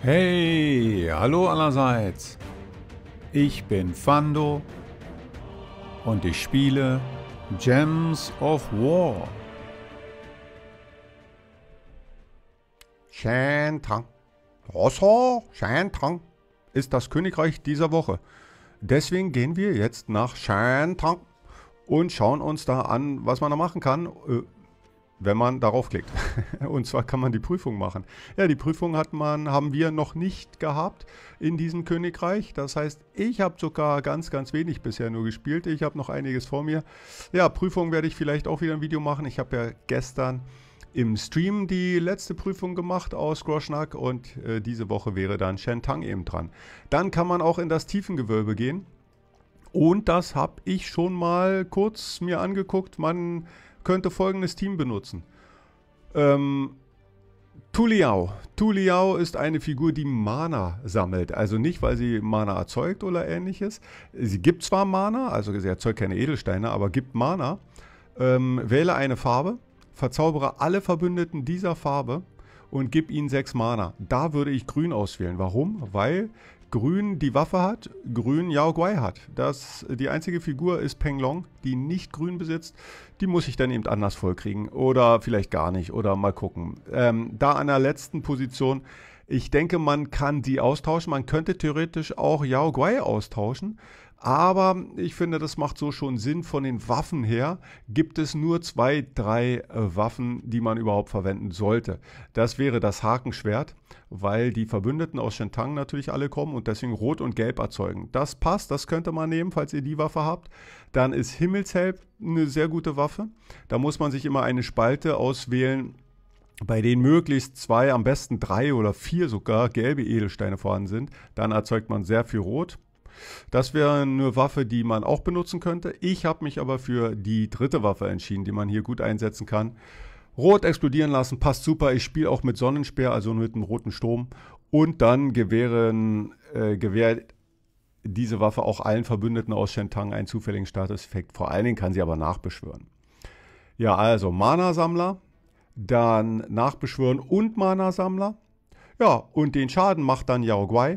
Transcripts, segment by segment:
Hey, hallo allerseits. Ich bin Fando und ich spiele Gems of War. Shantang. Rosso, Shantang ist das Königreich dieser Woche. Deswegen gehen wir jetzt nach Shantang und schauen uns da an, was man da machen kann. Äh, wenn man darauf klickt. Und zwar kann man die Prüfung machen. Ja, die Prüfung hat man, haben wir noch nicht gehabt in diesem Königreich. Das heißt, ich habe sogar ganz, ganz wenig bisher nur gespielt. Ich habe noch einiges vor mir. Ja, Prüfung werde ich vielleicht auch wieder ein Video machen. Ich habe ja gestern im Stream die letzte Prüfung gemacht aus Groschnack und äh, diese Woche wäre dann Shentang eben dran. Dann kann man auch in das Tiefengewölbe gehen. Und das habe ich schon mal kurz mir angeguckt. Man könnte folgendes Team benutzen. Ähm, Tuliao. Tuliao ist eine Figur, die Mana sammelt. Also nicht, weil sie Mana erzeugt oder ähnliches. Sie gibt zwar Mana, also sie erzeugt keine Edelsteine, aber gibt Mana. Ähm, wähle eine Farbe, verzaubere alle Verbündeten dieser Farbe und gib ihnen 6 Mana. Da würde ich grün auswählen. Warum? Weil Grün die Waffe hat, Grün Yao Guai hat. Das, die einzige Figur ist Peng Long, die nicht Grün besitzt. Die muss ich dann eben anders vollkriegen. Oder vielleicht gar nicht. Oder mal gucken. Ähm, da an der letzten Position, ich denke, man kann die austauschen. Man könnte theoretisch auch Yao Guai austauschen. Aber ich finde, das macht so schon Sinn. Von den Waffen her gibt es nur zwei, drei äh, Waffen, die man überhaupt verwenden sollte. Das wäre das Hakenschwert, weil die Verbündeten aus Shentang natürlich alle kommen und deswegen Rot und Gelb erzeugen. Das passt, das könnte man nehmen, falls ihr die Waffe habt. Dann ist Himmelshelb eine sehr gute Waffe. Da muss man sich immer eine Spalte auswählen, bei denen möglichst zwei, am besten drei oder vier sogar gelbe Edelsteine vorhanden sind. Dann erzeugt man sehr viel Rot. Das wäre eine Waffe, die man auch benutzen könnte. Ich habe mich aber für die dritte Waffe entschieden, die man hier gut einsetzen kann. Rot explodieren lassen, passt super. Ich spiele auch mit Sonnenspeer, also mit einem roten Sturm. Und dann gewähren, äh, gewährt diese Waffe auch allen Verbündeten aus Shentang einen zufälligen Statuseffekt. Vor allen Dingen kann sie aber nachbeschwören. Ja, also Mana-Sammler, dann Nachbeschwören und Mana-Sammler. Ja, und den Schaden macht dann Yaoguai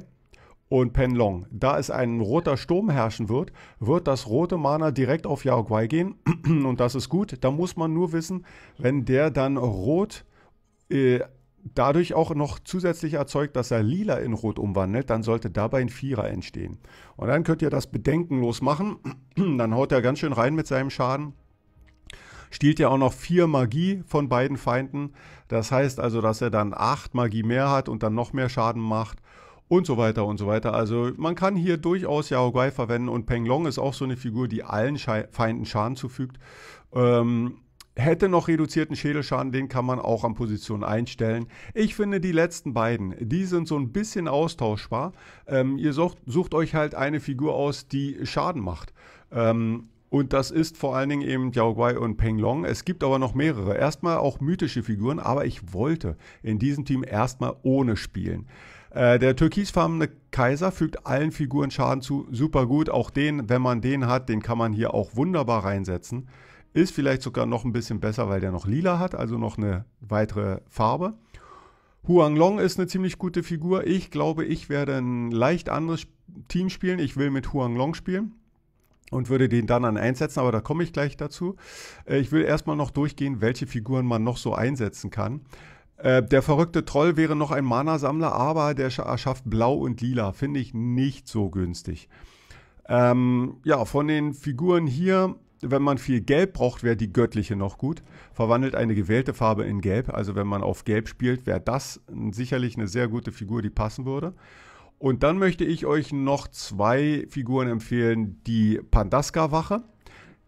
und Penlong. Da es ein roter Sturm herrschen wird, wird das rote Mana direkt auf Yao gehen und das ist gut. Da muss man nur wissen, wenn der dann rot äh, dadurch auch noch zusätzlich erzeugt, dass er lila in rot umwandelt, dann sollte dabei ein Vierer entstehen. Und dann könnt ihr das bedenkenlos machen. dann haut er ganz schön rein mit seinem Schaden stiehlt ja auch noch vier Magie von beiden Feinden. Das heißt also, dass er dann acht Magie mehr hat und dann noch mehr Schaden macht und so weiter und so weiter. Also man kann hier durchaus Yao Guai verwenden und Peng Long ist auch so eine Figur, die allen Sche Feinden Schaden zufügt. Ähm, hätte noch reduzierten Schädelschaden, den kann man auch an Position einstellen. Ich finde die letzten beiden, die sind so ein bisschen austauschbar. Ähm, ihr sucht, sucht, euch halt eine Figur aus, die Schaden macht. Ähm, und das ist vor allen Dingen eben Yao Guai und Peng Long. Es gibt aber noch mehrere. Erstmal auch mythische Figuren, aber ich wollte in diesem Team erstmal ohne spielen. Äh, der türkisfarbene Kaiser fügt allen Figuren Schaden zu, super gut. Auch den, wenn man den hat, den kann man hier auch wunderbar reinsetzen. Ist vielleicht sogar noch ein bisschen besser, weil der noch lila hat, also noch eine weitere Farbe. Huanglong ist eine ziemlich gute Figur. Ich glaube, ich werde ein leicht anderes Team spielen. Ich will mit Huanglong spielen und würde den dann an einsetzen, aber da komme ich gleich dazu. Äh, ich will erstmal noch durchgehen, welche Figuren man noch so einsetzen kann. Äh, der verrückte Troll wäre noch ein Mana-Sammler, aber der erschafft Blau und Lila. Finde ich nicht so günstig. Ähm, ja, von den Figuren hier, wenn man viel Gelb braucht, wäre die göttliche noch gut. Verwandelt eine gewählte Farbe in Gelb. Also wenn man auf Gelb spielt, wäre das sicherlich eine sehr gute Figur, die passen würde. Und dann möchte ich euch noch zwei Figuren empfehlen. Die Pandaska-Wache.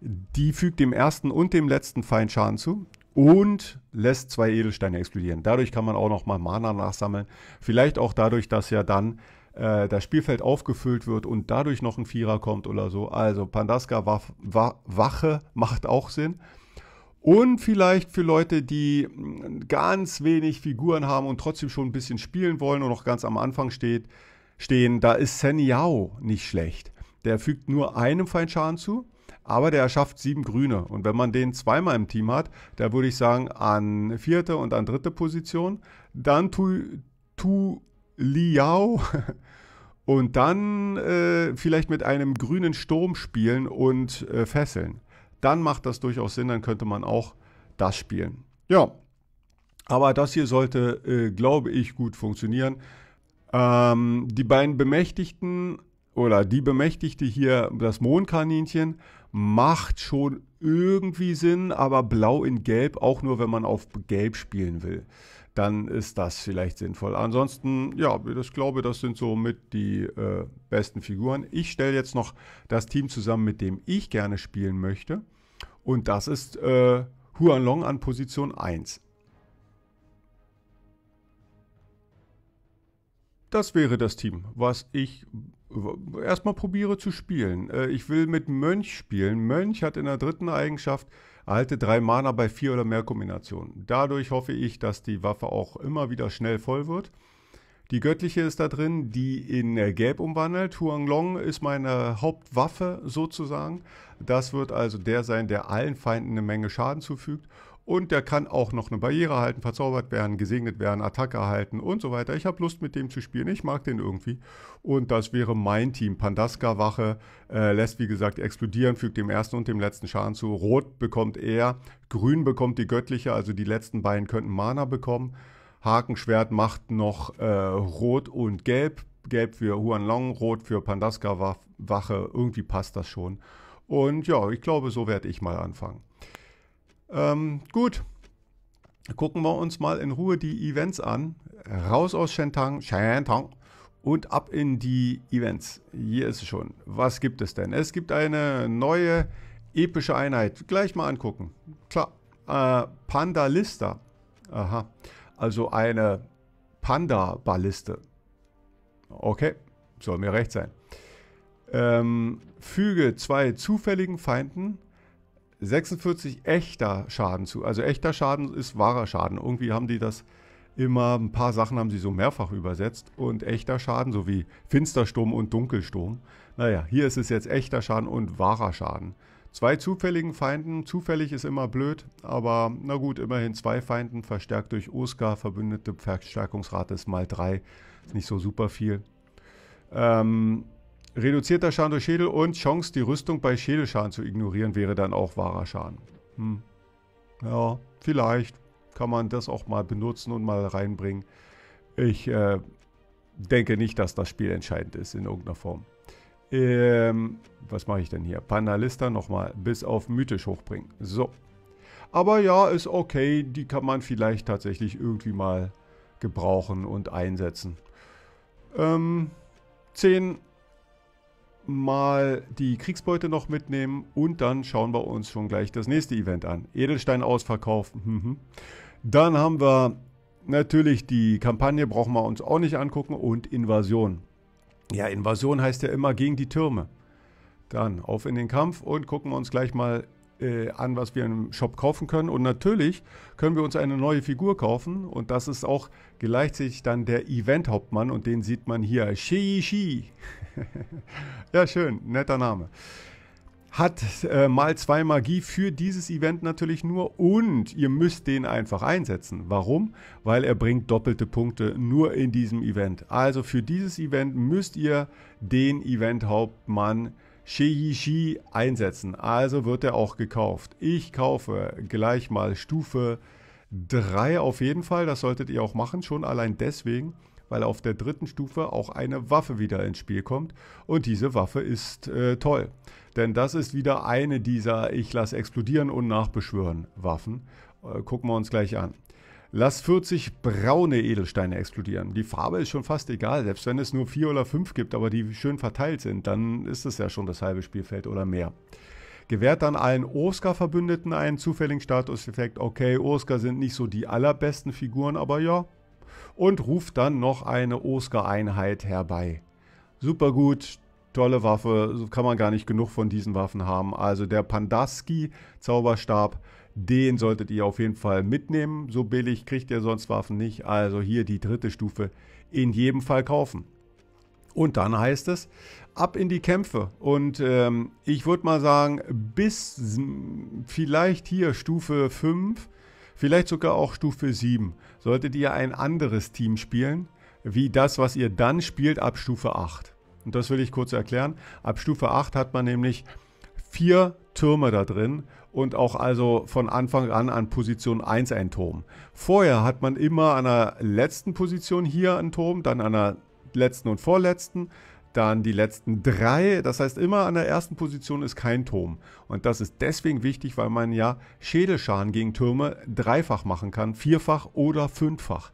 Die fügt dem ersten und dem letzten Feind Schaden zu und lässt zwei Edelsteine explodieren. Dadurch kann man auch nochmal Mana nachsammeln. Vielleicht auch dadurch, dass ja dann äh, das Spielfeld aufgefüllt wird und dadurch noch ein Vierer kommt oder so. Also Pandaska Wache macht auch Sinn. Und vielleicht für Leute, die hm, ganz wenig Figuren haben und trotzdem schon ein bisschen spielen wollen und noch ganz am Anfang steht, stehen, da ist Sen Yao nicht schlecht. Der fügt nur einem Feind Schaden zu aber der erschafft sieben Grüne. Und wenn man den zweimal im Team hat, da würde ich sagen, an vierte und an dritte Position, dann Tu, tu Liao und dann äh, vielleicht mit einem grünen Sturm spielen und äh, fesseln. Dann macht das durchaus Sinn, dann könnte man auch das spielen. Ja, aber das hier sollte, äh, glaube ich, gut funktionieren. Ähm, die beiden Bemächtigten oder die Bemächtigte hier, das Mondkaninchen, macht schon irgendwie Sinn, aber blau in gelb auch nur, wenn man auf gelb spielen will. Dann ist das vielleicht sinnvoll. Ansonsten, ja, ich glaube, das sind so mit die äh, besten Figuren. Ich stelle jetzt noch das Team zusammen, mit dem ich gerne spielen möchte. Und das ist äh, Huan Long an Position 1. Das wäre das Team, was ich erstmal probiere zu spielen. Äh, ich will mit Mönch spielen. Mönch hat in der dritten Eigenschaft erhalte drei Mana bei vier oder mehr Kombinationen. Dadurch hoffe ich, dass die Waffe auch immer wieder schnell voll wird. Die göttliche ist da drin, die in äh, Gelb umwandelt. Huanglong ist meine Hauptwaffe sozusagen. Das wird also der sein, der allen Feinden eine Menge Schaden zufügt. Und der kann auch noch eine Barriere halten, verzaubert werden, gesegnet werden, Attacke erhalten und so weiter. Ich habe Lust mit dem zu spielen, ich mag den irgendwie. Und das wäre mein Team. Pandaska-Wache äh, lässt, wie gesagt, explodieren, fügt dem ersten und dem letzten Schaden zu. Rot bekommt er, grün bekommt die göttliche, also die letzten beiden könnten Mana bekommen. Hakenschwert macht noch äh, rot und gelb. Gelb für Huanlong, rot für Pandaska-Wache. Irgendwie passt das schon. Und ja, ich glaube, so werde ich mal anfangen. Ähm, gut, gucken wir uns mal in Ruhe die Events an. Raus aus Shentang, Shentang und ab in die Events. Hier ist es schon. Was gibt es denn? Es gibt eine neue epische Einheit. Gleich mal angucken. Klar. Äh, Panda Lista. Aha. Also eine Panda-Balliste. Okay. Soll mir recht sein. Ähm, füge zwei zufälligen Feinden 46 echter Schaden zu. Also echter Schaden ist wahrer Schaden. Irgendwie haben die das immer, ein paar Sachen haben sie so mehrfach übersetzt. Und echter Schaden sowie Finstersturm und Dunkelsturm. Naja, hier ist es jetzt echter Schaden und wahrer Schaden. Zwei zufälligen Feinden, zufällig ist immer blöd, aber na gut, immerhin zwei Feinden, verstärkt durch Oscar, verbündete Verstärkungsrate ist mal drei, ist nicht so super viel. Ähm, Reduzierter Schaden durch Schädel und Chance, die Rüstung bei Schädelschaden zu ignorieren, wäre dann auch wahrer Schaden. Hm. Ja, vielleicht kann man das auch mal benutzen und mal reinbringen. Ich äh, denke nicht, dass das Spiel entscheidend ist in irgendeiner Form. Ähm, was mache ich denn hier? Panalista nochmal bis auf mythisch hochbringen. So. Aber ja, ist okay. Die kann man vielleicht tatsächlich irgendwie mal gebrauchen und einsetzen. Ähm, 10 mal die Kriegsbeute noch mitnehmen und dann schauen wir uns schon gleich das nächste Event an. Edelstein ausverkauft. Hm, hm. Dann haben wir natürlich die Kampagne, brauchen wir uns auch nicht angucken und Invasion. Ja, Invasion heißt ja immer gegen die Türme. Dann auf in den Kampf und gucken uns gleich mal äh, an, was wir im Shop kaufen können. Und natürlich können wir uns eine neue Figur kaufen und das ist auch gleichzeitig dann der Event-Hauptmann und den sieht man hier. Shiishi. ja, schön, netter Name hat äh, mal zwei Magie für dieses Event natürlich nur und ihr müsst den einfach einsetzen. Warum? Weil er bringt doppelte Punkte nur in diesem Event. Also für dieses Event müsst ihr den Event-Hauptmann einsetzen. Sheishi einsetzen. Also wird er auch gekauft. Ich kaufe gleich mal Stufe 3 auf jeden Fall. Das solltet ihr auch machen, schon allein deswegen, weil auf der dritten Stufe auch eine Waffe wieder ins Spiel kommt. Und diese Waffe ist äh, toll. Denn das ist wieder eine dieser Ich lasse explodieren und nachbeschwören Waffen. Äh, gucken wir uns gleich an. Lass 40 braune Edelsteine explodieren. Die Farbe ist schon fast egal, selbst wenn es nur 4 oder 5 gibt, aber die schön verteilt sind, dann ist es ja schon das halbe Spielfeld oder mehr. Gewährt dann allen Oscar-Verbündeten einen zufälligen Statuseffekt. Okay, Oscar sind nicht so die allerbesten Figuren, aber ja. Und ruft dann noch eine Oscar-Einheit herbei. Super gut, tolle Waffe, kann man gar nicht genug von diesen Waffen haben. Also der Pandaski-Zauberstab den solltet ihr auf jeden Fall mitnehmen. So billig kriegt ihr sonst Waffen nicht. Also hier die dritte Stufe in jedem Fall kaufen. Und dann heißt es, ab in die Kämpfe. Und ähm, ich würde mal sagen, bis vielleicht hier Stufe 5, vielleicht sogar auch Stufe 7, solltet ihr ein anderes Team spielen, wie das, was ihr dann spielt ab Stufe 8. Und das will ich kurz erklären. Ab Stufe 8 hat man nämlich vier Türme da drin und auch also von Anfang an an Position 1 ein Turm. Vorher hat man immer an der letzten Position hier einen Turm, dann an der letzten und vorletzten, dann die letzten drei. Das heißt, immer an der ersten Position ist kein Turm. Und das ist deswegen wichtig, weil man ja Schädelschaden gegen Türme dreifach machen kann, vierfach oder fünffach.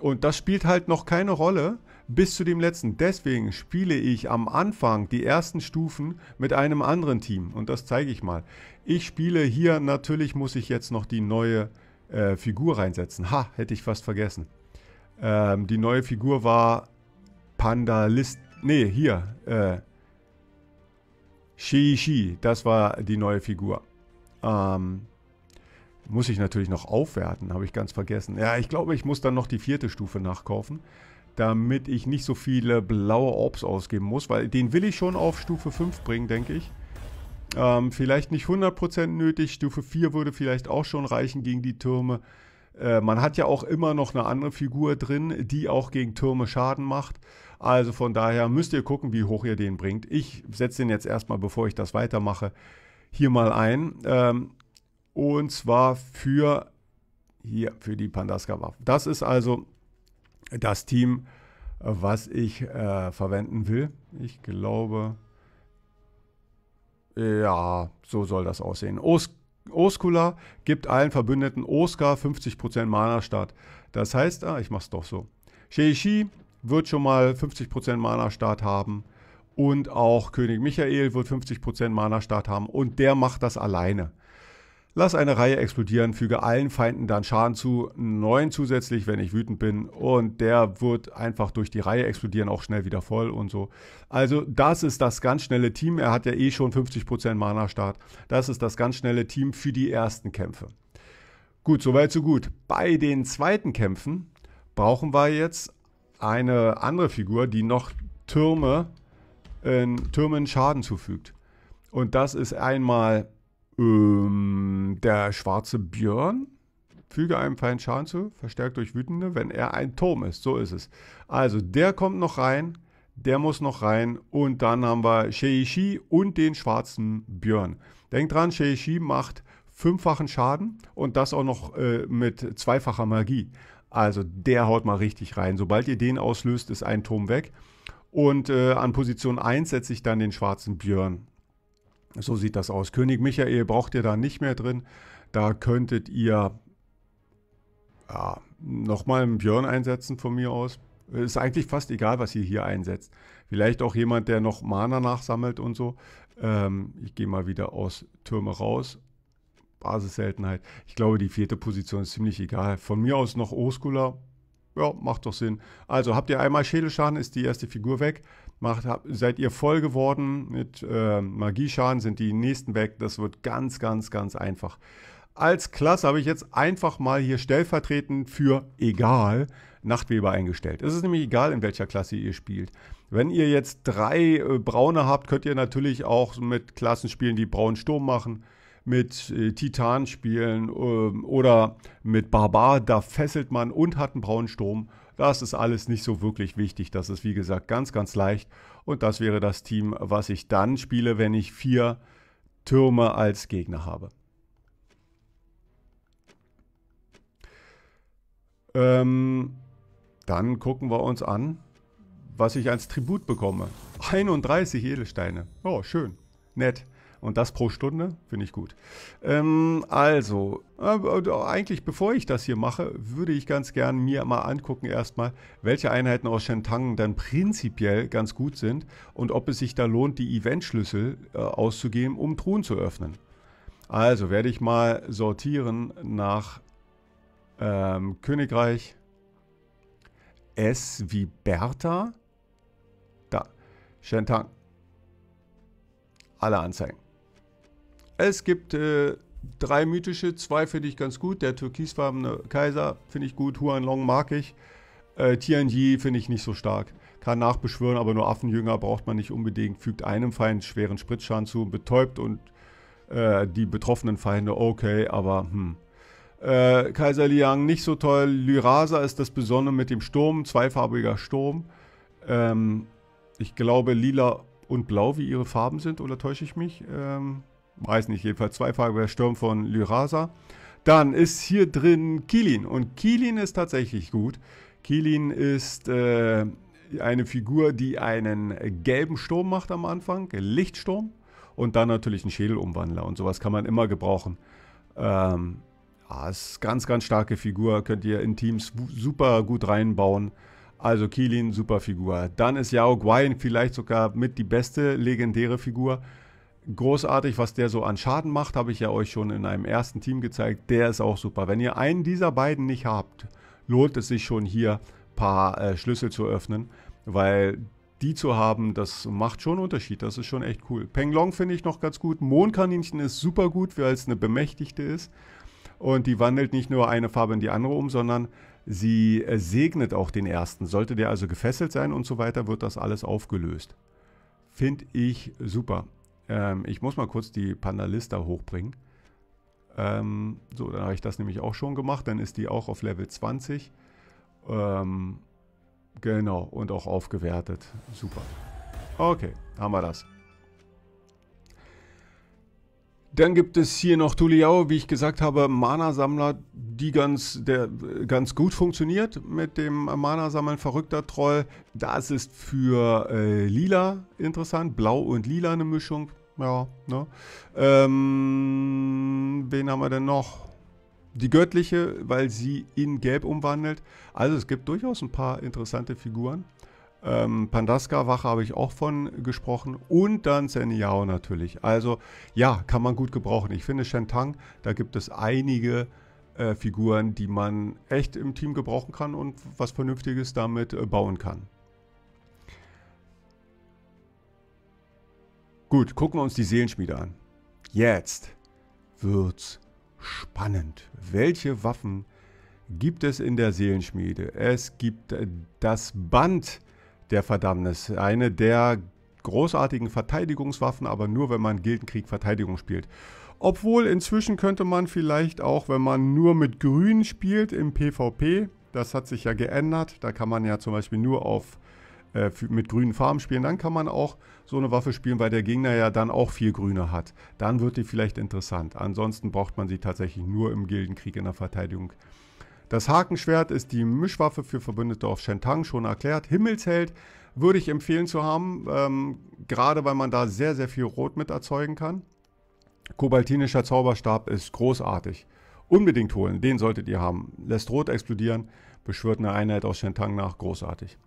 Und das spielt halt noch keine Rolle, bis zu dem letzten. Deswegen spiele ich am Anfang die ersten Stufen mit einem anderen Team und das zeige ich mal. Ich spiele hier, natürlich muss ich jetzt noch die neue äh, Figur reinsetzen. Ha, hätte ich fast vergessen. Ähm, die neue Figur war Pandalist. List, nee, hier, äh, Shishi, das war die neue Figur. Ähm, muss ich natürlich noch aufwerten, habe ich ganz vergessen. Ja, ich glaube, ich muss dann noch die vierte Stufe nachkaufen damit ich nicht so viele blaue Orbs ausgeben muss, weil den will ich schon auf Stufe 5 bringen, denke ich. Ähm, vielleicht nicht 100% nötig, Stufe 4 würde vielleicht auch schon reichen gegen die Türme. Äh, man hat ja auch immer noch eine andere Figur drin, die auch gegen Türme Schaden macht. Also von daher müsst ihr gucken, wie hoch ihr den bringt. Ich setze den jetzt erstmal, bevor ich das weitermache, hier mal ein. Ähm, und zwar für hier, für die Pandaska-Waffe. Das ist also das Team, was ich äh, verwenden will. Ich glaube, ja, so soll das aussehen. Os Oskula gibt allen Verbündeten Oscar 50% Mana-Start. Das heißt, ah, ich es doch so. Sheishi wird schon mal 50% Mana-Start haben. Und auch König Michael wird 50% Mana-Start haben. Und der macht das alleine. Lass eine Reihe explodieren, füge allen Feinden dann Schaden zu, neun zusätzlich, wenn ich wütend bin. Und der wird einfach durch die Reihe explodieren, auch schnell wieder voll und so. Also das ist das ganz schnelle Team. Er hat ja eh schon 50% Mana-Start. Das ist das ganz schnelle Team für die ersten Kämpfe. Gut, soweit so gut. Bei den zweiten Kämpfen brauchen wir jetzt eine andere Figur, die noch Türme, in äh, Türmen Schaden zufügt. Und das ist einmal ähm, der schwarze Björn. Füge einem feinen Schaden zu, verstärkt durch Wütende, wenn er ein Turm ist. So ist es. Also, der kommt noch rein, der muss noch rein. Und dann haben wir Sheishi und den schwarzen Björn. Denkt dran, Sheishi macht fünffachen Schaden und das auch noch äh, mit zweifacher Magie. Also, der haut mal richtig rein. Sobald ihr den auslöst, ist ein Turm weg. Und äh, an Position 1 setze ich dann den schwarzen Björn so sieht das aus. König Michael braucht ihr da nicht mehr drin. Da könntet ihr ja, nochmal einen Björn einsetzen von mir aus. Ist eigentlich fast egal, was ihr hier einsetzt. Vielleicht auch jemand, der noch Mana nachsammelt und so. Ähm, ich gehe mal wieder aus Türme raus. Basisseltenheit. Ich glaube, die vierte Position ist ziemlich egal. Von mir aus noch Oskula. Ja, macht doch Sinn. Also habt ihr einmal Schädelschaden, ist die erste Figur weg macht, seid ihr voll geworden mit äh, Magieschaden, sind die nächsten weg. Das wird ganz, ganz, ganz einfach. Als Klasse habe ich jetzt einfach mal hier stellvertretend für egal Nachtweber eingestellt. Es ist nämlich egal, in welcher Klasse ihr spielt. Wenn ihr jetzt drei äh, Braune habt, könnt ihr natürlich auch mit Klassen spielen, die Braunen Sturm machen mit äh, Titan spielen äh, oder mit Barbar, da fesselt man und hat einen braunen Sturm. Das ist alles nicht so wirklich wichtig. Das ist, wie gesagt, ganz, ganz leicht. Und das wäre das Team, was ich dann spiele, wenn ich vier Türme als Gegner habe. Ähm, dann gucken wir uns an, was ich als Tribut bekomme. 31 Edelsteine. Oh, schön. Nett. Und das pro Stunde finde ich gut. Ähm, also, äh, eigentlich bevor ich das hier mache, würde ich ganz gern mir mal angucken erstmal, welche Einheiten aus Shentang dann prinzipiell ganz gut sind und ob es sich da lohnt, die Eventschlüssel äh, auszugeben, um Truhen zu öffnen. Also werde ich mal sortieren nach ähm, Königreich S wie Bertha. Da, Shentang. Alle anzeigen. Es gibt äh, drei mythische, zwei finde ich ganz gut. Der türkisfarbene Kaiser finde ich gut, Huan Long mag ich. Äh, Tianji finde ich nicht so stark. Kann nachbeschwören, aber nur Affenjünger braucht man nicht unbedingt. Fügt einem Feind schweren Spritzschaden zu betäubt und äh, die betroffenen Feinde okay, aber hm. Äh, Kaiser Liang nicht so toll. Lyrasa ist das Besonnene mit dem Sturm, zweifarbiger Sturm. Ähm, ich glaube lila und blau, wie ihre Farben sind, oder täusche ich mich? Ähm, weiß nicht, jedenfalls zweifarbiger Sturm von Lyrasa. Dann ist hier drin Kilin und Kilin ist tatsächlich gut. Kilin ist äh, eine Figur, die einen gelben Sturm macht am Anfang, Lichtsturm und dann natürlich einen Schädelumwandler und sowas kann man immer gebrauchen. Ähm, ja, ist ganz, ganz starke Figur, könnt ihr in Teams super gut reinbauen. Also Kilin, super Figur. Dann ist Yao Guain vielleicht sogar mit die beste legendäre Figur großartig, was der so an Schaden macht, habe ich ja euch schon in einem ersten Team gezeigt. Der ist auch super. Wenn ihr einen dieser beiden nicht habt, lohnt es sich schon hier ein paar äh, Schlüssel zu öffnen, weil die zu haben, das macht schon einen Unterschied. Das ist schon echt cool. Penglong finde ich noch ganz gut. Mondkaninchen ist super gut, weil es eine Bemächtigte ist. Und die wandelt nicht nur eine Farbe in die andere um, sondern sie äh, segnet auch den ersten. Sollte der also gefesselt sein und so weiter, wird das alles aufgelöst. Finde ich super. Ähm, ich muss mal kurz die Pandalista hochbringen. Ähm, so, dann habe ich das nämlich auch schon gemacht. Dann ist die auch auf Level 20. Ähm, genau, und auch aufgewertet. Super. Okay, haben wir das. Dann gibt es hier noch Tuliao, wie ich gesagt habe, Mana-Sammler, die ganz, der, ganz gut funktioniert mit dem Mana-Sammeln verrückter Troll. Das ist für äh, Lila interessant, Blau und Lila eine Mischung. Ja, ne? Ähm, wen haben wir denn noch? Die göttliche, weil sie in gelb umwandelt. Also es gibt durchaus ein paar interessante Figuren. Ähm, Pandaska-Wache habe ich auch von gesprochen. Und dann Zenyao natürlich. Also ja, kann man gut gebrauchen. Ich finde Shentang, da gibt es einige äh, Figuren, die man echt im Team gebrauchen kann und was Vernünftiges damit äh, bauen kann. Gut, gucken wir uns die Seelenschmiede an. Jetzt wird's spannend. Welche Waffen gibt es in der Seelenschmiede? Es gibt das Band der Verdammnis, eine der großartigen Verteidigungswaffen, aber nur wenn man Gildenkrieg Verteidigung spielt. Obwohl inzwischen könnte man vielleicht auch, wenn man nur mit Grün spielt im PvP, das hat sich ja geändert, da kann man ja zum Beispiel nur auf äh, mit grünen Farben spielen, dann kann man auch so eine Waffe spielen, weil der Gegner ja dann auch viel Grüne hat. Dann wird die vielleicht interessant. Ansonsten braucht man sie tatsächlich nur im Gildenkrieg in der Verteidigung. Das Hakenschwert ist die Mischwaffe für Verbündete auf Shentang, schon erklärt. Himmelsheld würde ich empfehlen zu haben, ähm, gerade weil man da sehr, sehr viel Rot mit erzeugen kann. Kobaltinischer Zauberstab ist großartig. Unbedingt holen, den solltet ihr haben. Lässt Rot explodieren, beschwört eine Einheit aus Shentang nach, großartig.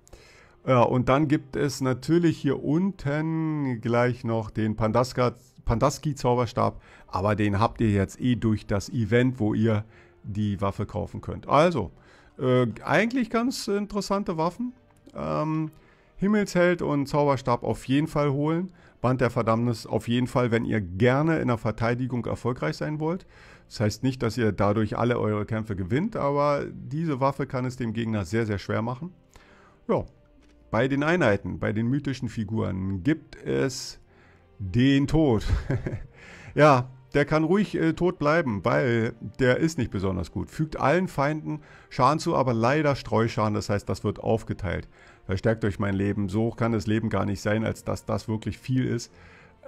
Ja, und dann gibt es natürlich hier unten gleich noch den Pandaski-Zauberstab, aber den habt ihr jetzt eh durch das Event, wo ihr die Waffe kaufen könnt. Also, äh, eigentlich ganz interessante Waffen. Ähm, Himmelsheld und Zauberstab auf jeden Fall holen. Band der Verdammnis auf jeden Fall, wenn ihr gerne in der Verteidigung erfolgreich sein wollt. Das heißt nicht, dass ihr dadurch alle eure Kämpfe gewinnt, aber diese Waffe kann es dem Gegner sehr, sehr schwer machen. Ja, bei den Einheiten, bei den mythischen Figuren gibt es den Tod. ja, der kann ruhig äh, tot bleiben, weil der ist nicht besonders gut. Fügt allen Feinden Schaden zu, aber leider Streuschaden, das heißt, das wird aufgeteilt. Verstärkt euch mein Leben, so kann das Leben gar nicht sein, als dass das wirklich viel ist.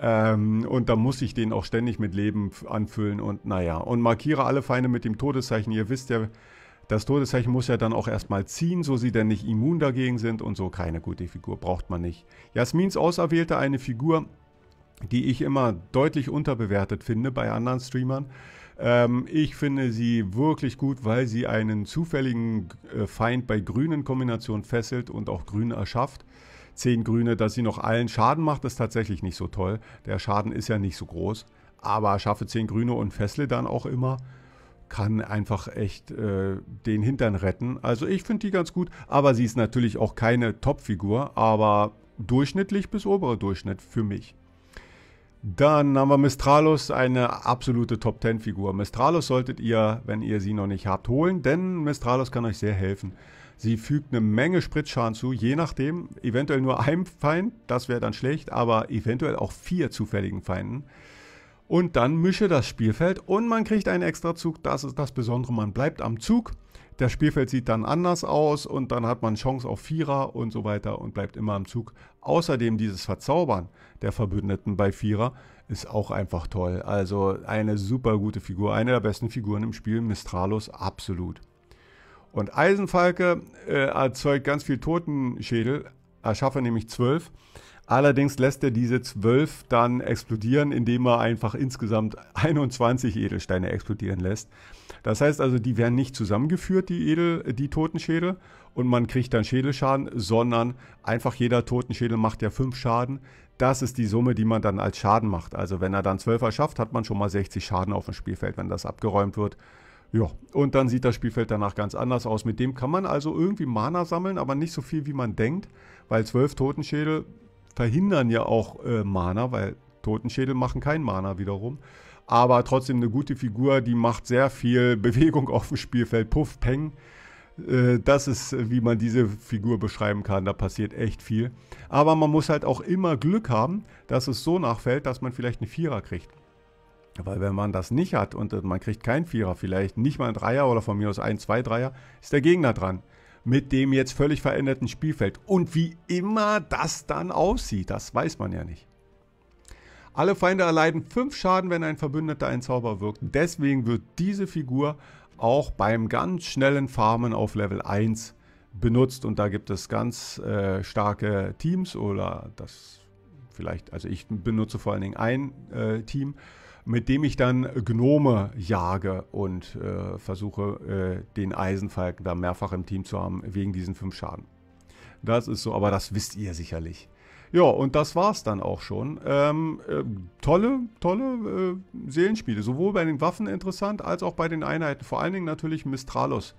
Ähm, und da muss ich den auch ständig mit Leben anfüllen und naja. Und markiere alle Feinde mit dem Todeszeichen. Ihr wisst ja, das Todeszeichen muss ja dann auch erstmal ziehen, so sie denn nicht immun dagegen sind und so keine gute Figur braucht man nicht. Jasmins Auserwählte eine Figur, die ich immer deutlich unterbewertet finde bei anderen Streamern. Ähm, ich finde sie wirklich gut, weil sie einen zufälligen äh, Feind bei grünen Kombinationen fesselt und auch grün erschafft. Zehn Grüne, dass sie noch allen Schaden macht, ist tatsächlich nicht so toll. Der Schaden ist ja nicht so groß. Aber schaffe zehn Grüne und fessle dann auch immer kann einfach echt äh, den Hintern retten. Also ich finde die ganz gut, aber sie ist natürlich auch keine Top-Figur, aber durchschnittlich bis oberer Durchschnitt für mich. Dann haben wir Mistralos, eine absolute Top 10 Figur. Mistralos solltet ihr, wenn ihr sie noch nicht habt, holen, denn Mistralos kann euch sehr helfen. Sie fügt eine Menge Spritzschaden zu, je nachdem, eventuell nur einem Feind, das wäre dann schlecht, aber eventuell auch vier zufälligen Feinden und dann mische das Spielfeld und man kriegt einen extra Zug. Das ist das Besondere, man bleibt am Zug. Das Spielfeld sieht dann anders aus und dann hat man Chance auf Vierer und so weiter und bleibt immer am Zug. Außerdem dieses Verzaubern der Verbündeten bei Vierer ist auch einfach toll. Also eine super gute Figur, eine der besten Figuren im Spiel, Mistralos, absolut. Und Eisenfalke äh, erzeugt ganz viel Totenschädel, erschaffe nämlich 12. Allerdings lässt er diese 12 dann explodieren, indem er einfach insgesamt 21 Edelsteine explodieren lässt. Das heißt also, die werden nicht zusammengeführt, die, Edel, äh, die Totenschädel, und man kriegt dann Schädelschaden, sondern einfach jeder Totenschädel macht ja 5 Schaden. Das ist die Summe, die man dann als Schaden macht. Also wenn er dann 12 erschafft, hat man schon mal 60 Schaden auf dem Spielfeld, wenn das abgeräumt wird. Ja, und dann sieht das Spielfeld danach ganz anders aus. Mit dem kann man also irgendwie Mana sammeln, aber nicht so viel, wie man denkt, weil 12 Totenschädel verhindern ja auch äh, Mana, weil Totenschädel machen kein Mana wiederum. Aber trotzdem eine gute Figur, die macht sehr viel Bewegung auf dem Spielfeld. Puff, Peng. Äh, das ist, wie man diese Figur beschreiben kann. Da passiert echt viel. Aber man muss halt auch immer Glück haben, dass es so nachfällt, dass man vielleicht einen Vierer kriegt. Weil wenn man das nicht hat und man kriegt keinen Vierer, vielleicht nicht mal einen Dreier oder von mir aus ein, zwei Dreier, ist der Gegner dran mit dem jetzt völlig veränderten Spielfeld. Und wie immer das dann aussieht, das weiß man ja nicht. Alle Feinde erleiden 5 Schaden, wenn ein Verbündeter einen Zauber wirkt. Deswegen wird diese Figur auch beim ganz schnellen Farmen auf Level 1 benutzt. Und da gibt es ganz äh, starke Teams oder das vielleicht, also ich benutze vor allen Dingen ein äh, Team mit dem ich dann Gnome jage und äh, versuche, äh, den Eisenfalken da mehrfach im Team zu haben, wegen diesen fünf Schaden. Das ist so, aber das wisst ihr sicherlich. Ja, und das war's dann auch schon. Ähm, äh, tolle, tolle äh, Seelenspiele. Sowohl bei den Waffen interessant, als auch bei den Einheiten. Vor allen Dingen natürlich Mistralos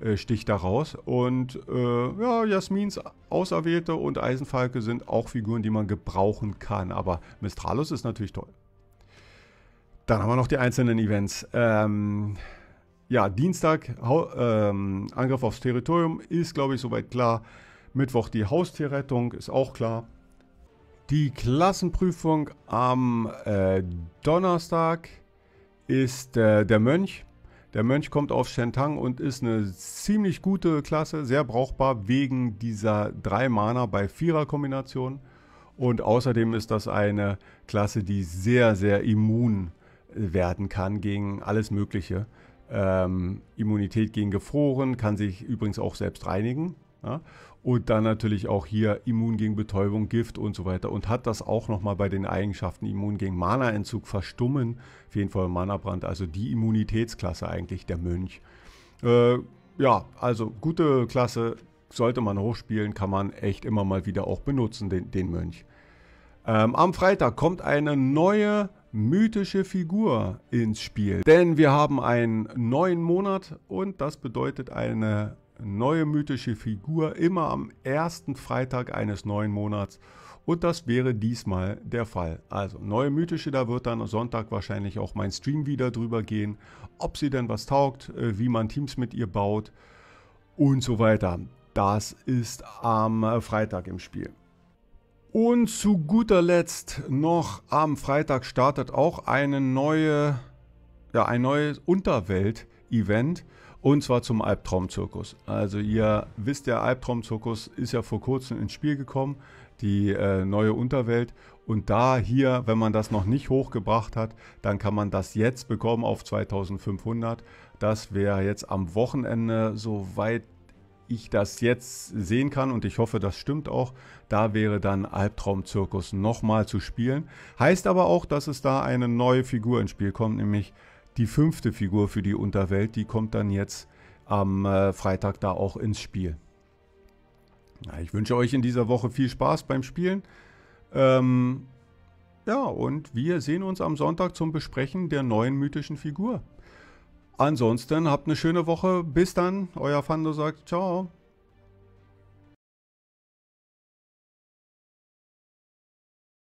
äh, sticht daraus. Und äh, ja, Jasmins Auserwählte und Eisenfalke sind auch Figuren, die man gebrauchen kann. Aber Mistralos ist natürlich toll. Dann haben wir noch die einzelnen Events. Ähm, ja, Dienstag ähm, Angriff aufs Territorium ist, glaube ich, soweit klar. Mittwoch die Haustierrettung ist auch klar. Die Klassenprüfung am äh, Donnerstag ist äh, der Mönch. Der Mönch kommt auf Shentang und ist eine ziemlich gute Klasse, sehr brauchbar wegen dieser drei Mana bei vierer Kombination. Und außerdem ist das eine Klasse, die sehr, sehr immun ist werden kann gegen alles Mögliche. Ähm, Immunität gegen Gefroren, kann sich übrigens auch selbst reinigen. Ja? Und dann natürlich auch hier immun gegen Betäubung, Gift und so weiter. Und hat das auch nochmal bei den Eigenschaften immun gegen Mana-Entzug, Verstummen, auf jeden Fall Mana-Brand, also die Immunitätsklasse eigentlich, der Mönch. Äh, ja, also gute Klasse, sollte man hochspielen, kann man echt immer mal wieder auch benutzen, den, den Mönch. Ähm, am Freitag kommt eine neue mythische Figur ins Spiel. Denn wir haben einen neuen Monat und das bedeutet eine neue mythische Figur immer am ersten Freitag eines neuen Monats. Und das wäre diesmal der Fall. Also neue mythische, da wird dann Sonntag wahrscheinlich auch mein Stream wieder drüber gehen, ob sie denn was taugt, äh, wie man Teams mit ihr baut und so weiter. Das ist am äh, Freitag im Spiel. Und zu guter Letzt noch am Freitag startet auch eine neue, ja, ein neues Unterwelt-Event. Und zwar zum Albtraumzirkus. Also ihr wisst, der Albtraumzirkus ist ja vor kurzem ins Spiel gekommen, die äh, neue Unterwelt. Und da hier, wenn man das noch nicht hochgebracht hat, dann kann man das jetzt bekommen auf 2500. Das wäre jetzt am Wochenende, soweit ich das jetzt sehen kann und ich hoffe, das stimmt auch, da wäre dann Albtraumzirkus nochmal zu spielen. Heißt aber auch, dass es da eine neue Figur ins Spiel kommt, nämlich die fünfte Figur für die Unterwelt, die kommt dann jetzt am äh, Freitag da auch ins Spiel. Na, ich wünsche euch in dieser Woche viel Spaß beim Spielen. Ähm, ja, und wir sehen uns am Sonntag zum Besprechen der neuen mythischen Figur. Ansonsten habt eine schöne Woche. Bis dann. Euer Fando sagt ciao.